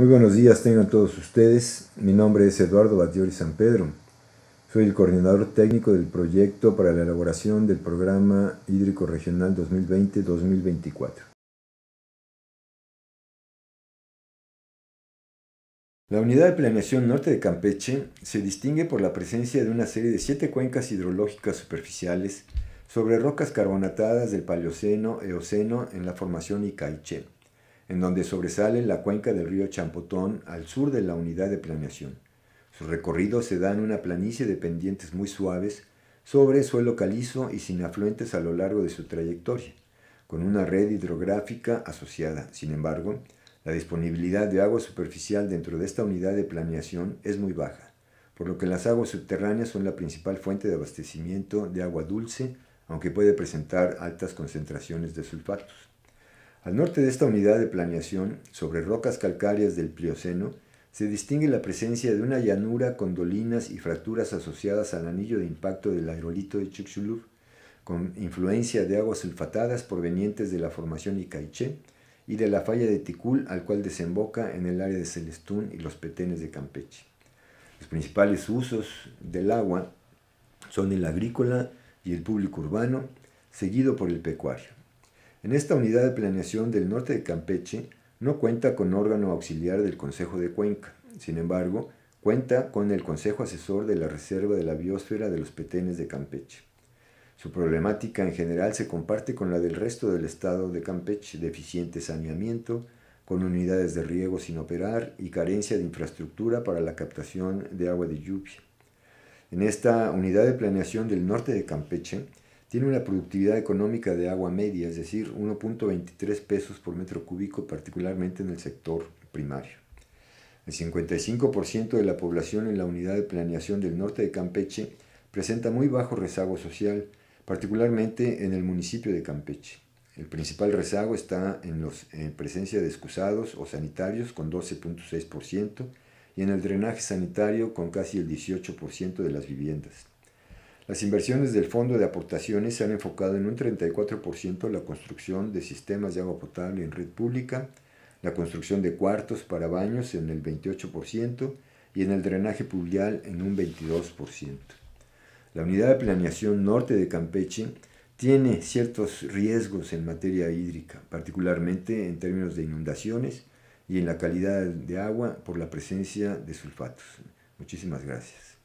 Muy buenos días tengan todos ustedes. Mi nombre es Eduardo Batiori San Pedro. Soy el coordinador técnico del proyecto para la elaboración del Programa Hídrico Regional 2020-2024. La unidad de planeación norte de Campeche se distingue por la presencia de una serie de siete cuencas hidrológicas superficiales sobre rocas carbonatadas del Paleoceno-Eoceno en la formación Icaiche en donde sobresale la cuenca del río Champotón al sur de la unidad de planeación. Su recorrido se da en una planicie de pendientes muy suaves, sobre suelo calizo y sin afluentes a lo largo de su trayectoria, con una red hidrográfica asociada. Sin embargo, la disponibilidad de agua superficial dentro de esta unidad de planeación es muy baja, por lo que las aguas subterráneas son la principal fuente de abastecimiento de agua dulce, aunque puede presentar altas concentraciones de sulfatos. Al norte de esta unidad de planeación, sobre rocas calcáreas del Plioceno, se distingue la presencia de una llanura con dolinas y fracturas asociadas al anillo de impacto del aerolito de Chicxulub, con influencia de aguas sulfatadas provenientes de la formación Icaiche y de la falla de Ticul, al cual desemboca en el área de Celestún y los petenes de Campeche. Los principales usos del agua son el agrícola y el público urbano, seguido por el pecuario. En esta unidad de planeación del norte de Campeche no cuenta con órgano auxiliar del Consejo de Cuenca. Sin embargo, cuenta con el Consejo Asesor de la Reserva de la Biosfera de los Petenes de Campeche. Su problemática en general se comparte con la del resto del estado de Campeche, deficiente saneamiento, con unidades de riego sin operar y carencia de infraestructura para la captación de agua de lluvia. En esta unidad de planeación del norte de Campeche, tiene una productividad económica de agua media, es decir, 1.23 pesos por metro cúbico, particularmente en el sector primario. El 55% de la población en la unidad de planeación del norte de Campeche presenta muy bajo rezago social, particularmente en el municipio de Campeche. El principal rezago está en, los, en presencia de excusados o sanitarios con 12.6% y en el drenaje sanitario con casi el 18% de las viviendas. Las inversiones del Fondo de Aportaciones se han enfocado en un 34% la construcción de sistemas de agua potable en red pública, la construcción de cuartos para baños en el 28% y en el drenaje pluvial en un 22%. La unidad de planeación norte de Campeche tiene ciertos riesgos en materia hídrica, particularmente en términos de inundaciones y en la calidad de agua por la presencia de sulfatos. Muchísimas gracias.